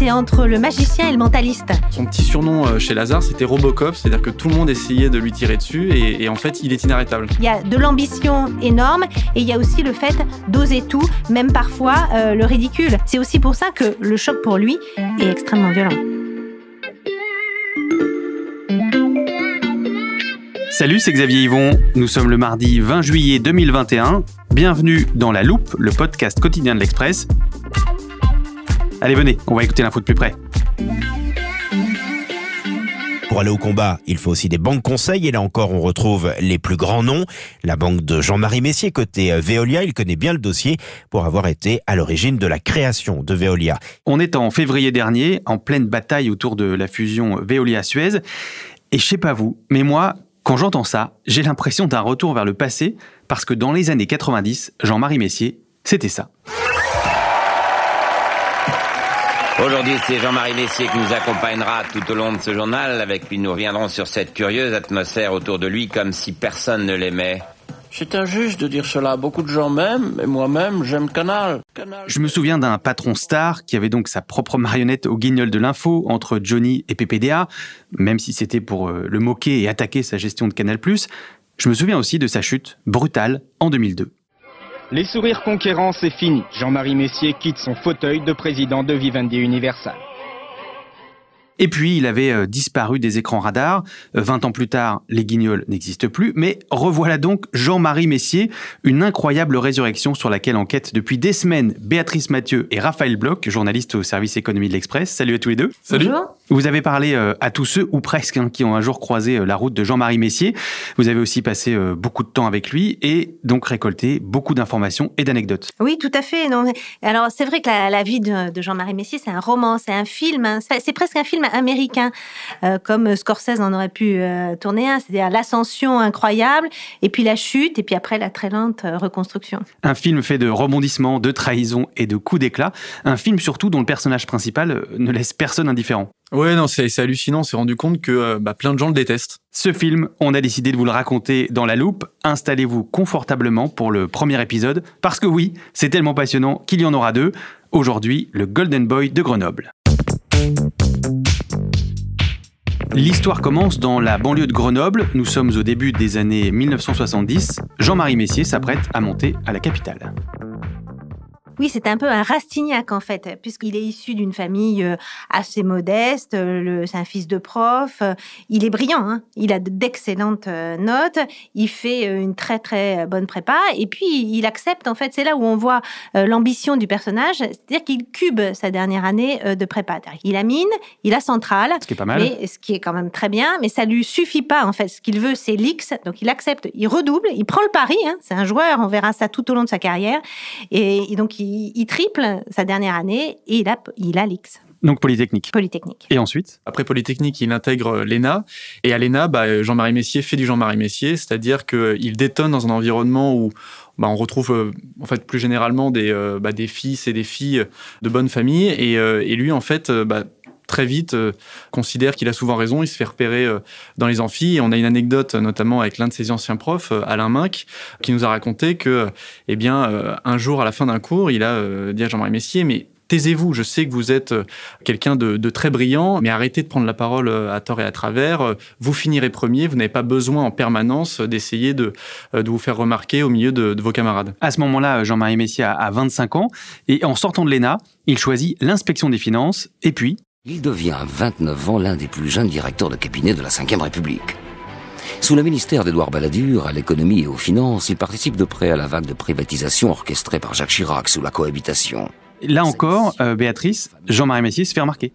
c'est entre le magicien et le mentaliste. Son petit surnom euh, chez Lazare, c'était Robocop, c'est-à-dire que tout le monde essayait de lui tirer dessus et, en fait, il est inarrêtable. Il y a de l'ambition énorme et il y a aussi le fait d'oser tout, même parfois euh, le ridicule. C'est aussi pour ça que le choc pour lui est extrêmement violent. Salut, c'est Xavier Yvon. Nous sommes le mardi 20 juillet 2021. Bienvenue dans La Loupe, le podcast quotidien de l'Express. Allez, venez, on va écouter l'info de plus près. Pour aller au combat, il faut aussi des banques conseils et là encore on retrouve les plus grands noms. La banque de Jean-Marie Messier côté euh, Veolia, il connaît bien le dossier pour avoir été à l'origine de la création de Veolia. On est en février dernier, en pleine bataille autour de la fusion Veolia-Suez. Et je sais pas vous, mais moi, quand j'entends ça, j'ai l'impression d'un retour vers le passé parce que dans les années 90, Jean-Marie Messier, c'était ça. Aujourd'hui, c'est Jean-Marie Messier qui nous accompagnera tout au long de ce journal. Avec lui, nous reviendrons sur cette curieuse atmosphère autour de lui comme si personne ne l'aimait. C'est injuste de dire cela. Beaucoup de gens m'aiment, et moi-même, j'aime Canal. Canal. Je me souviens d'un patron star qui avait donc sa propre marionnette au guignol de l'info entre Johnny et PPDA, même si c'était pour euh, le moquer et attaquer sa gestion de Canal+. Je me souviens aussi de sa chute brutale en 2002. Les sourires conquérants, c'est fini. Jean-Marie Messier quitte son fauteuil de président de Vivendi Universal. Et puis, il avait euh, disparu des écrans radars. 20 euh, ans plus tard, les guignols n'existent plus. Mais revoilà donc Jean-Marie Messier, une incroyable résurrection sur laquelle enquêtent depuis des semaines Béatrice Mathieu et Raphaël Bloch, journalistes au service économie de l'Express. Salut à tous les deux. Salut. Vous avez parlé euh, à tous ceux, ou presque, hein, qui ont un jour croisé la route de Jean-Marie Messier. Vous avez aussi passé beaucoup de temps avec lui et donc récolté beaucoup d'informations et d'anecdotes. Oui, tout à fait. Alors, c'est vrai que la, vie de, Jean-Marie Messier, c'est un roman, c'est un film, hein. c'est presque un film américain, euh, comme Scorsese en aurait pu euh, tourner un, c'est-à-dire l'ascension incroyable, et puis la chute, et puis après la très lente euh, reconstruction. Un film fait de rebondissements, de trahisons et de coups d'éclat, un film surtout dont le personnage principal ne laisse personne indifférent. Ouais, non, c'est hallucinant. On s'est rendu compte que bah, plein de gens le détestent. Ce film, on a décidé de vous le raconter dans la loupe. Installez-vous confortablement pour le premier épisode, parce que oui, c'est tellement passionnant qu'il y en aura deux. Aujourd'hui, le Golden Boy de Grenoble. L'histoire commence dans la banlieue de Grenoble. Nous sommes au début des années 1970. Jean-Marie Messier s'apprête à monter à la capitale. Oui, c'est un peu un Rastignac en fait, puisqu'il est issu d'une famille euh, assez modeste. Euh, c'est un fils de prof. Euh, il est brillant. Hein. Il a d'excellentes notes. Il fait une très très bonne prépa. Et puis il accepte en fait. C'est là où on voit l'ambition du personnage, c'est-à-dire qu'il cube sa dernière année de prépa. Il a mine, il a centrale. Ce qui est pas mal. Mais, ce qui est quand même très bien. Mais ça lui suffit pas en fait. Ce qu'il veut, c'est l'X. Donc il accepte. Il redouble. Il prend le pari. Hein. C'est un joueur. On verra ça tout au long de sa carrière. Et, donc il il, triple sa dernière année et il a, il a l'X. Donc Polytechnique. Polytechnique. Et ensuite Après Polytechnique, il intègre euh, l'ENA. Et à l'ENA, bah, euh, Jean-Marie Messier fait du Jean-Marie Messier, c'est-à-dire qu'il euh, détonne dans un environnement où bah, on retrouve en fait plus généralement des, bah, des fils et des filles de bonne famille. Et, lui, en fait, très vite euh, considère qu'il a souvent raison, il se fait repérer euh, dans les amphis. on a une anecdote notamment avec l'un de ses anciens profs, euh, Alain Minck, qui nous a raconté que, eh bien, un jour à la fin d'un cours, il a dit à Jean-Marie Messier, mais taisez-vous. Je sais que vous êtes quelqu'un de, très brillant, mais arrêtez de prendre la parole à tort et à travers. Vous finirez premier. Vous n'avez pas besoin en permanence d'essayer de, vous faire remarquer au milieu de, de vos camarades. À ce moment-là, Jean-Marie Messier a 25 ans et en sortant de l'ENA, il choisit l'inspection des finances et puis il devient à 29 ans l'un des plus jeunes directeurs de cabinet de la Ve République. Sous le ministère d'Édouard Balladur, à l'économie et aux finances, il participe de près à la vague de privatisation orchestrée par Jacques Chirac sous la cohabitation. Là encore, euh, Béatrice, Jean-Marie Messier se fait remarquer.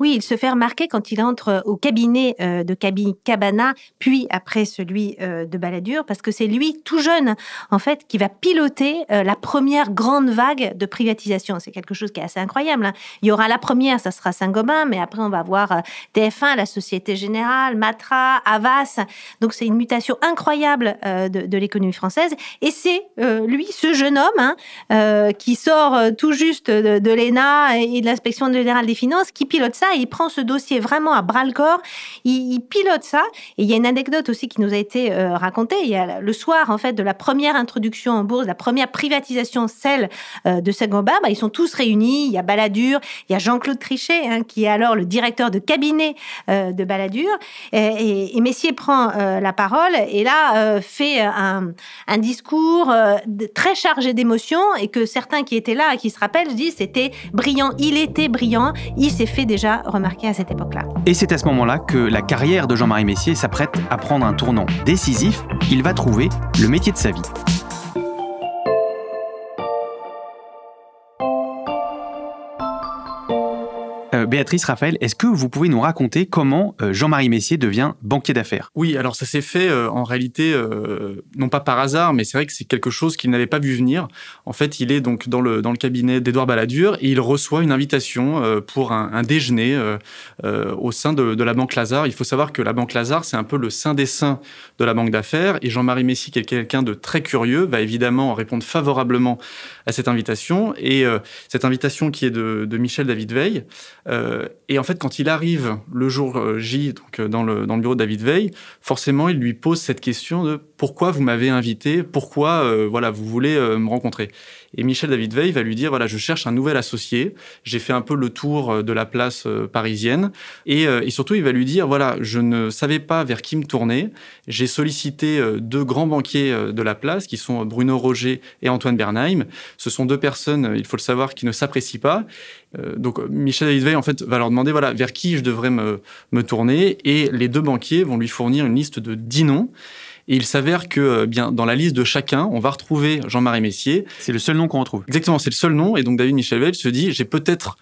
Oui, il se fait remarquer quand il entre euh, au cabinet euh, de Cabana, puis après celui euh, de Balladur, parce que c'est lui, tout jeune, en fait, qui va piloter la première grande vague de privatisation. C'est quelque chose qui est assez incroyable. Hein. Il y aura la première, ça sera Saint-Gobain, mais après, on va voir TF1, la Société Générale, Matra, Avas. Donc, c'est une mutation incroyable de, l'économie française. Et c'est lui, ce jeune homme, hein, qui sort tout juste de, de l'ENA et de l'inspection générale des finances, qui pilote il prend ce dossier vraiment à bras le corps. Il, pilote ça. Et il y a une anecdote aussi qui nous a été euh, racontée. Il y a le soir, en fait, de la première introduction en bourse, la première privatisation, celle euh, de saint bah, ils sont tous réunis. Il y a Balladur, il y a Jean-Claude Trichet, hein, qui est alors le directeur de cabinet euh, de Balladur. Et, Messier prend la parole et là fait un, un discours très chargé d'émotions et que certains qui étaient là et qui se rappellent disent c'était brillant, il était brillant, il s'est fait déjà remarqué à cette époque-là. Et c'est à ce moment-là que la carrière de Jean-Marie Messier s'apprête à prendre un tournant décisif. Il va trouver le métier de sa vie. Euh, Béatrice, Raphaël, est-ce que vous pouvez nous raconter comment euh, Jean-Marie Messier devient banquier d'affaires Oui, alors ça s'est fait euh, en réalité, non pas par hasard, mais c'est vrai que c'est quelque chose qu'il n'avait pas vu venir. En fait, il est donc dans le, cabinet d'Edouard Balladur et il reçoit une invitation pour un, déjeuner au sein de, la Banque Lazare. Il faut savoir que la Banque Lazare, c'est un peu le saint des saints de la Banque d'affaires et Jean-Marie Messier, qui est quelqu'un de très curieux, va évidemment répondre favorablement à cette invitation et cette invitation qui est de, Michel David Veil euh, et en fait, quand il arrive le jour euh, J, donc euh, dans le, dans le bureau de David Veil, forcément, il lui pose cette question de pourquoi vous m'avez invité, pourquoi euh, voilà vous voulez euh, me rencontrer. Et Michel David Veil va lui dire voilà je cherche un nouvel associé, j'ai fait un peu le tour euh, de la place parisienne et, surtout il va lui dire voilà je ne savais pas vers qui me tourner, j'ai sollicité deux grands banquiers de la place qui sont Bruno Roger et Antoine Bernheim. Ce sont deux personnes il faut le savoir qui ne s'apprécient pas. donc Michel David Veil en fait va leur demander voilà vers qui je devrais me, me tourner et les deux banquiers vont lui fournir une liste de dix noms. Et il s'avère que euh, bien dans la liste de chacun, on va retrouver Jean-Marie Messier. C'est le seul nom qu'on retrouve. Exactement, c'est le seul nom. Et donc David Michelvel se dit, j'ai peut-être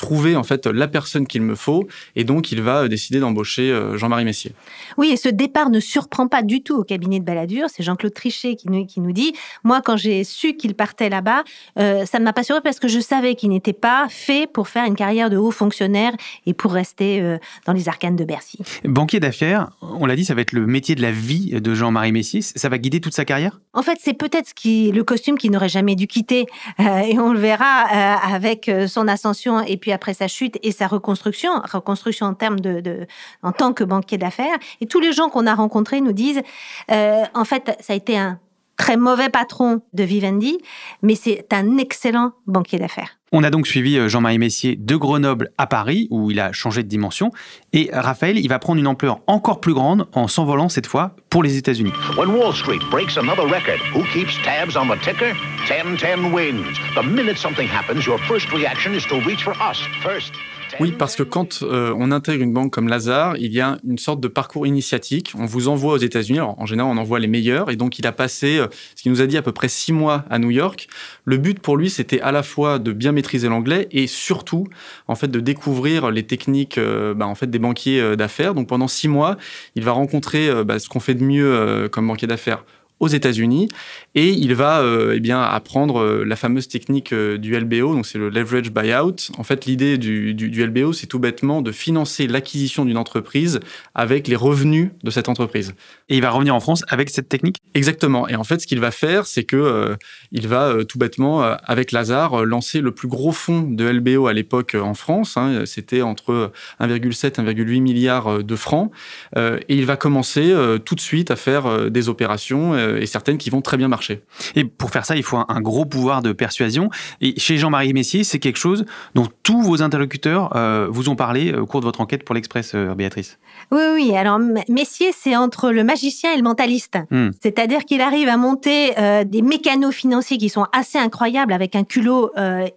trouver en fait la personne qu'il me faut et donc il va euh, décider d'embaucher euh, Jean-Marie Messier. Oui, et ce départ ne surprend pas du tout au cabinet de Balladur. C'est Jean-Claude Trichet qui nous, qui nous dit Moi, quand j'ai su qu'il partait là-bas, euh, ça ne m'a pas surpris parce que je savais qu'il n'était pas fait pour faire une carrière de haut fonctionnaire et pour rester dans les arcanes de Bercy. Banquier d'affaires, on l'a dit, ça va être le métier de la vie de Jean-Marie Messier. Ça va guider toute sa carrière en fait, c'est peut-être ce le costume qui n'aurait jamais dû quitter, euh, et on le verra euh, avec euh, son ascension et puis après sa chute et sa reconstruction, reconstruction en termes de, en tant que banquier d'affaires. Et tous les gens qu'on a rencontrés nous disent, en fait, ça a été un très mauvais patron de Vivendi, mais c'est un excellent banquier d'affaires. On a donc suivi euh, Jean-Marie Messier de Grenoble à Paris, où il a changé de dimension. Et Raphaël, il va prendre une ampleur encore plus grande en s'envolant cette fois pour les États-Unis. Wall Street breaks another record, who keeps tabs on the ticker? 10-10 wins. The minute something happens, your first reaction is to reach for us first. Oui, parce que quand euh, on intègre une banque comme Lazare, il y a une sorte de parcours initiatique. On vous envoie aux États-Unis. En général, on envoie les meilleurs. Et donc, il a passé, euh, ce qu'il nous a dit, à peu près six mois à New York. Le but pour lui, c'était à la fois de bien maîtriser l'anglais et surtout, en fait, de découvrir les techniques, euh, bah, en fait, des banquiers d'affaires. Donc, pendant six mois, il va rencontrer bah, ce qu'on fait de mieux comme banquier d'affaires aux États-Unis et il va euh, eh bien apprendre euh, la fameuse technique euh, du LBO, donc c'est le leverage buyout. En fait, l'idée du, du, LBO, c'est tout bêtement de financer l'acquisition d'une entreprise avec les revenus de cette entreprise. Et il va revenir en France avec cette technique Exactement. Et en fait, ce qu'il va faire, c'est que il va tout bêtement avec Lazare lancer le plus gros fonds de LBO à l'époque en France. Hein. C'était entre 1,7 1,8 milliards de francs. et il va commencer tout de suite à faire des opérations euh, et certaines qui vont très bien marcher. Et pour faire ça, il faut un, gros pouvoir de persuasion. Et chez Jean-Marie Messier, c'est quelque chose dont tous vos interlocuteurs euh, vous ont parlé euh, au cours de votre enquête pour l'Express, Béatrice. Oui, oui. Alors, Messier, c'est entre le magicien et le mentaliste. Hmm. C'est-à-dire qu'il arrive à monter des mécanos financiers qui sont assez incroyables avec un culot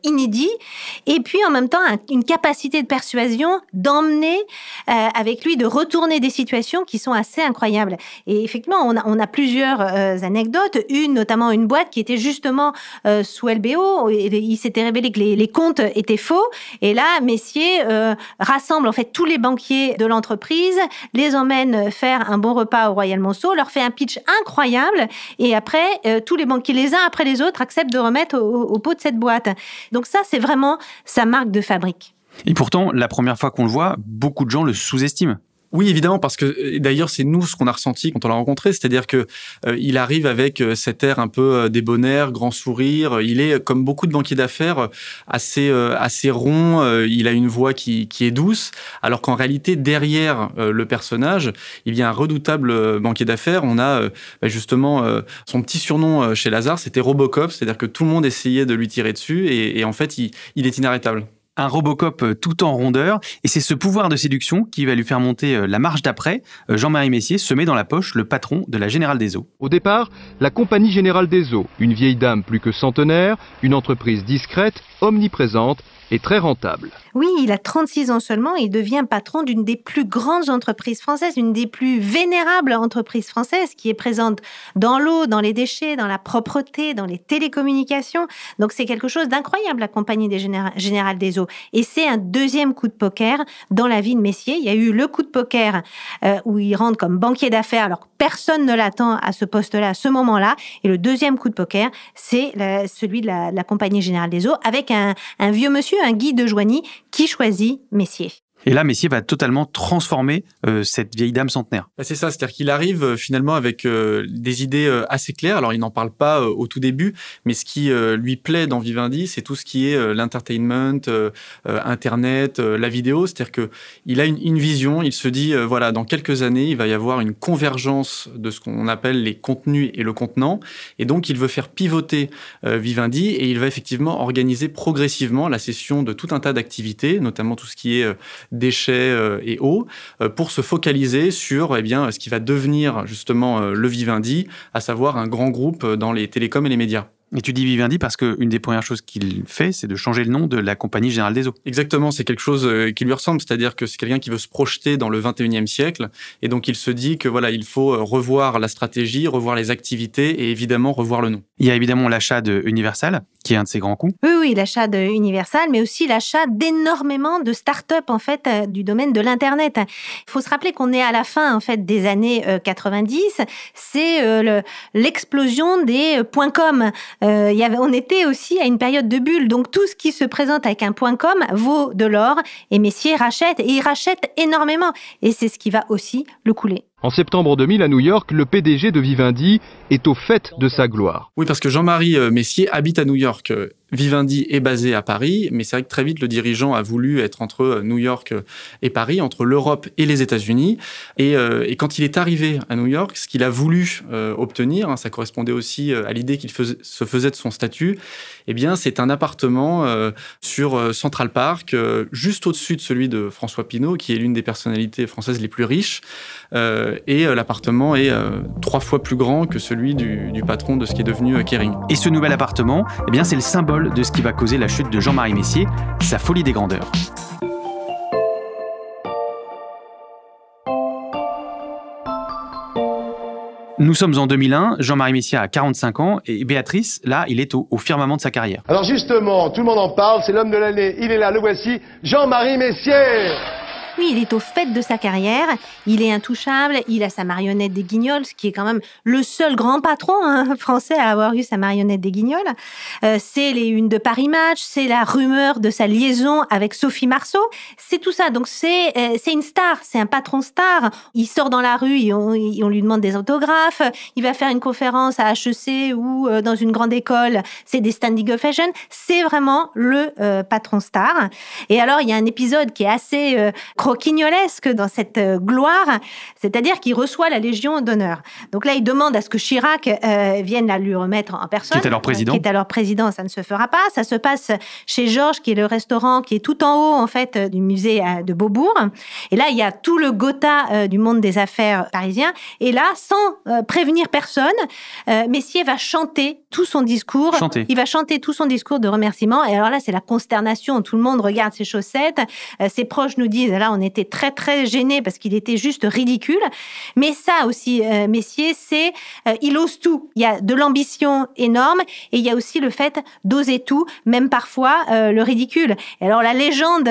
inédit. Et puis, en même temps, une capacité de persuasion d'emmener avec lui, de retourner des situations qui sont assez incroyables. Et effectivement, on a plusieurs euh, anecdotes. Une, notamment une boîte qui était justement euh, sous LBO. Et il s'était révélé que les, comptes étaient faux. Et là, Messier euh, rassemble en fait tous les banquiers de l'entreprise, les emmène faire un bon repas au Royal Monceau, leur fait un pitch incroyable. Et après, tous les banquiers, les uns après les autres, acceptent de remettre au, au pot de cette boîte. Donc ça, c'est vraiment sa marque de fabrique. Et pourtant, la première fois qu'on le voit, beaucoup de gens le sous-estiment. Oui, évidemment, parce que euh, d'ailleurs c'est nous ce qu'on a ressenti quand on l'a rencontré, c'est-à-dire que euh, il arrive avec euh, cet air un peu débonnaire, grand sourire. Il est comme beaucoup de banquiers d'affaires assez assez rond. il a une voix qui, qui est douce, alors qu'en réalité derrière le personnage, il y a un redoutable banquier d'affaires. On a bah, justement son petit surnom chez Lazare, c'était Robocop, c'est-à-dire que tout le monde essayait de lui tirer dessus et, en fait il est inarrêtable un Robocop euh, tout en rondeur, et c'est ce pouvoir de séduction qui va lui faire monter euh, la marche d'après. Euh, Jean-Marie Messier se met dans la poche le patron de la Générale des Eaux. Au départ, la Compagnie Générale des Eaux, une vieille dame plus que centenaire, une entreprise discrète, omniprésente, très rentable. Oui, il a 36 ans seulement il devient patron d'une des plus grandes entreprises françaises, une des plus vénérables entreprises françaises qui est présente dans l'eau, dans les déchets, dans la propreté, dans les télécommunications. Donc c'est quelque chose d'incroyable, la Compagnie des générales des Eaux. Et c'est un deuxième coup de poker dans la vie de Messier. Il y a eu le coup de poker euh, où il rentre comme banquier d'affaires. Alors Personne ne l'attend à ce poste-là, à ce moment-là. Et le deuxième coup de poker, c'est celui de la, Compagnie Générale des Eaux, avec un, un vieux monsieur, un guide de Joigny, qui choisit Messier. Et là, Messier va totalement transformer euh, cette vieille dame centenaire. Bah, c'est ça, c'est-à-dire qu'il arrive euh, finalement avec euh, des idées assez claires. Alors, il n'en parle pas au tout début, mais ce qui lui plaît dans Vivendi, c'est tout ce qui est l'entertainment, Internet, la vidéo. C'est-à-dire qu'il a une, une vision. Il se dit, voilà, dans quelques années, il va y avoir une convergence de ce qu'on appelle les contenus et le contenant. Et donc, il veut faire pivoter Vivendi et il va effectivement organiser progressivement la session de tout un tas d'activités, notamment tout ce qui est déchets euh, et eau, euh, pour se focaliser sur eh bien, ce qui va devenir justement euh, le Vivendi, à savoir un grand groupe dans les télécoms et les médias. Et tu dis Vivendi parce qu'une des premières choses qu'il fait, c'est de changer le nom de la Compagnie Générale des Eaux. Exactement, c'est quelque chose euh, qui lui ressemble, c'est-à-dire que c'est quelqu'un qui veut se projeter dans le 21e siècle, et donc il se dit que voilà, il faut euh, revoir la stratégie, revoir les activités, et évidemment revoir le nom. Il y a évidemment l'achat de Universal, qui est un de ses grands coups. Oui, oui, l'achat de Universal, mais aussi l'achat d'énormément de start-up, en fait, euh, du domaine de l'Internet. Il faut se rappeler qu'on est à la fin, en fait, des années 90, c'est l'explosion des points .com euh, avait, on était aussi à une période de bulle, donc tout ce qui se présente avec un point com vaut de l'or, et Messier rachète, et il rachète énormément, et c'est ce qui va aussi le couler. En septembre 2000, à New York, le PDG de Vivendi est au fait de sa gloire. Oui, parce que Jean-Marie euh, Messier habite à New York. Euh, Vivendi est basé à Paris, mais c'est vrai que très vite, le dirigeant a voulu être entre euh, New York euh, et Paris, entre l'Europe et les États-Unis. Euh, et, quand il est arrivé à New York, ce qu'il a voulu obtenir, hein, ça correspondait aussi à l'idée qu'il se faisait de son statut, eh bien, c'est un appartement sur Central Park, juste au-dessus de celui de François Pinault, qui est l'une des personnalités françaises les plus riches. et l'appartement est trois fois plus grand que celui du, du patron de ce qui est devenu Kering. Et ce nouvel appartement, eh bien, c'est le symbole de ce qui va causer la chute de Jean-Marie Messier, sa folie des grandeurs. Nous sommes en 2001, Jean-Marie Messier a 45 ans et Béatrice, là, il est au, au, firmament de sa carrière. Alors justement, tout le monde en parle, c'est l'homme de l'année, il est là, le voici, Jean-Marie Messier oui, il est au fait de sa carrière, il est intouchable, il a sa marionnette des Guignols, ce qui est quand même le seul grand patron hein, français à avoir eu sa marionnette des Guignols. Euh, c'est les unes de Paris Match, c'est la rumeur de sa liaison avec Sophie Marceau, c'est tout ça. Donc c'est euh, c'est une star, c'est un patron star. Il sort dans la rue, on, lui demande des autographes, il va faire une conférence à HEC ou euh, dans une grande école, c'est des standing fashion, C'est vraiment le patron star. Et alors il y a un épisode qui est assez dans cette euh, gloire, c'est-à-dire qu'il reçoit la Légion d'honneur. Donc là, il demande à ce que Chirac euh, vienne la lui remettre en personne. Qui est alors président. Qui est alors président, ça ne se fera pas. Ça se passe chez Georges, qui est le restaurant qui est tout en haut, en fait, euh, du musée de Beaubourg. Et là, il y a tout le Gotha du monde des affaires parisiens. Et là, sans prévenir personne, Messier va chanter tout son discours. Il va chanter tout son discours de remerciement. Et alors là, c'est la consternation. Tout le monde regarde ses chaussettes. ses proches nous disent, ah là, on était très très gênés parce qu'il était juste ridicule. Mais ça aussi, euh, Messier, c'est euh, il ose tout. Il y a de l'ambition énorme et il y a aussi le fait d'oser tout, même parfois euh, le ridicule. alors la légende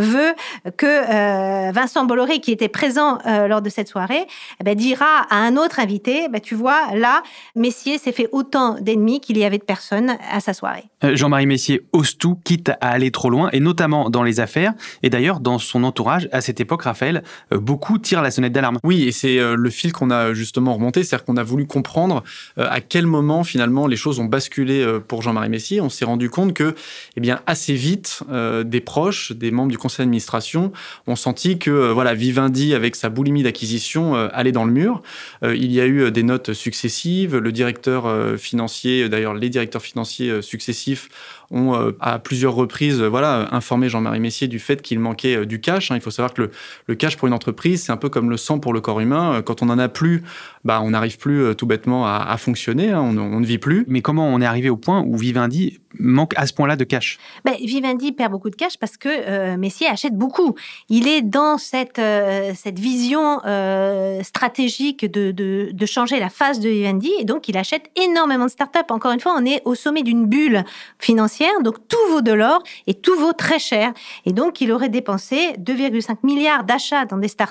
veut que Vincent Bolloré, qui était présent lors de cette soirée, eh ben, dira à un autre invité, eh ben, tu vois, là, Messier s'est fait autant d'ennemis qu'il y avait de personnes à sa soirée. Jean-Marie Messier ose tout, quitte à aller trop loin, et notamment dans les affaires. Et d'ailleurs, dans son entourage, à cette époque, Raphaël, euh, beaucoup tirent la sonnette d'alarme. Oui, et c'est euh, le fil qu'on a justement remonté, c'est-à-dire qu'on a voulu comprendre euh, à quel moment finalement les choses ont basculé pour Jean-Marie Messier. On s'est rendu compte que, eh bien, assez vite, des proches, des membres du conseil d'administration ont senti que, voilà, Vivendi, avec sa boulimie d'acquisition, allait dans le mur. il y a eu des notes successives. Le directeur financier, d'ailleurs, les directeurs financiers successifs ont à plusieurs reprises, voilà, informé Jean-Marie Messier du fait qu'il manquait du cash. Hein. Il faut savoir que le, le cash pour une entreprise, c'est un peu comme le sang pour le corps humain. Euh, quand on n'en a plus, bah, on n'arrive plus euh, tout bêtement à, fonctionner, hein. on, on, ne vit plus. Mais comment on est arrivé au point où Vivendi manque à ce point-là de cash ben, Vivendi perd beaucoup de cash parce que euh, Messier achète beaucoup. Il est dans cette, euh, cette vision euh, stratégique de, de, de, changer la phase de Vivendi et donc il achète énormément de startups. Encore une fois, on est au sommet d'une bulle financière, donc tout vaut de l'or et tout vaut très cher. Et donc il aurait dépensé 2,5 milliards d'achats dans des startups.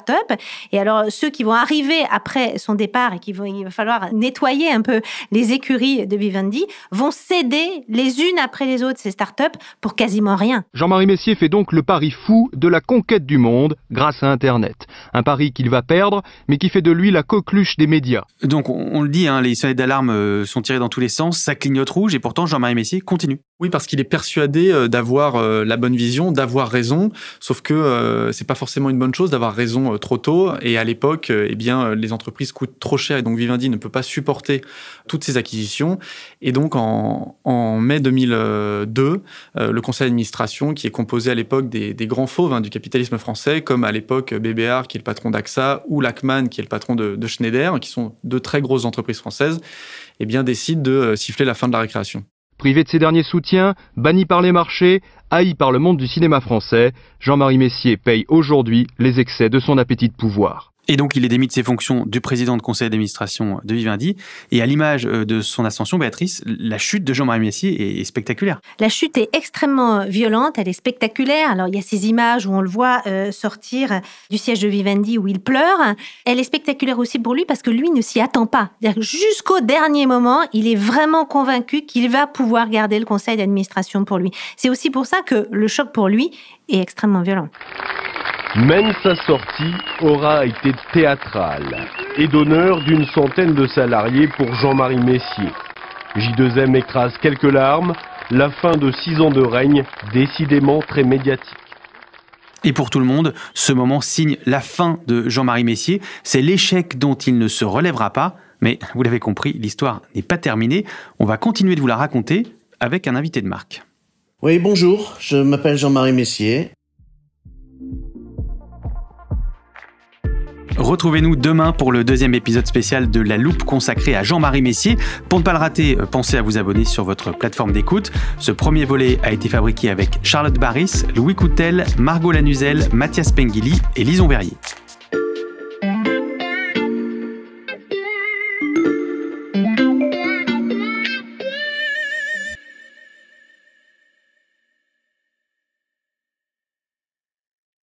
Et alors ceux qui vont arriver après son départ et qui vont, il va falloir nettoyer un peu les écuries de Vivendi vont céder les unes après les autres ces startups pour quasiment rien. Jean-Marie Messier fait donc le pari fou de la conquête du monde grâce à Internet. Un pari qu'il va perdre, mais qui fait de lui la coqueluche des médias. Donc on, le dit, hein, les sonnettes d'alarme euh, sont tirées dans tous les sens, ça clignote rouge, et pourtant Jean-Marie Messier continue. Oui, parce qu'il est persuadé euh, d'avoir euh, la bonne vision, d'avoir raison, sauf que euh, c'est pas forcément une bonne chose d'avoir raison euh, trop tôt. Et à l'époque, eh bien, les entreprises coûtent trop cher et donc Vivendi ne peut pas supporter toutes ces acquisitions. Et donc, en, en mai 2002, le conseil d'administration, qui est composé à l'époque des, grands fauves hein, du capitalisme français, comme à l'époque BBR, qui est le patron d'AXA, ou Lachman, qui est le patron de, de Schneider, qui sont deux très grosses entreprises françaises, eh bien, décide de siffler la fin de la récréation. Privé de ses derniers soutiens, banni par les marchés, haï par le monde du cinéma français, Jean-Marie Messier paye aujourd'hui les excès de son appétit de pouvoir. Et donc, il est démis de ses fonctions du président de conseil d'administration de Vivendi. Et à l'image euh, de son ascension, Béatrice, la chute de Jean-Marie Messier est spectaculaire. La chute est extrêmement euh, violente, elle est spectaculaire. Alors, il y a ces images où on le voit euh, sortir du siège de Vivendi où il pleure. Elle est spectaculaire aussi pour lui parce que lui ne s'y attend pas. Jusqu'au dernier moment, il est vraiment convaincu qu'il va pouvoir garder le conseil d'administration pour lui. C'est aussi pour ça que le choc pour lui est extrêmement violent. Même sa sortie aura été théâtrale et d'honneur d'une centaine de salariés pour Jean-Marie Messier. J2M écrase quelques larmes, la fin de six ans de règne décidément très médiatique. Et pour tout le monde, ce moment signe la fin de Jean-Marie Messier. C'est l'échec dont il ne se relèvera pas. Mais vous l'avez compris, l'histoire n'est pas terminée. On va continuer de vous la raconter avec un invité de marque. Oui, bonjour, je m'appelle Jean-Marie Messier. Retrouvez-nous demain pour le deuxième épisode spécial de La Loupe consacrée à Jean-Marie Messier. Pour ne pas le rater, euh, pensez à vous abonner sur votre plateforme d'écoute. Ce premier volet a été fabriqué avec Charlotte Barris, Louis Coutel, Margot Lanuzel, Mathias Pengili et Lison Verrier.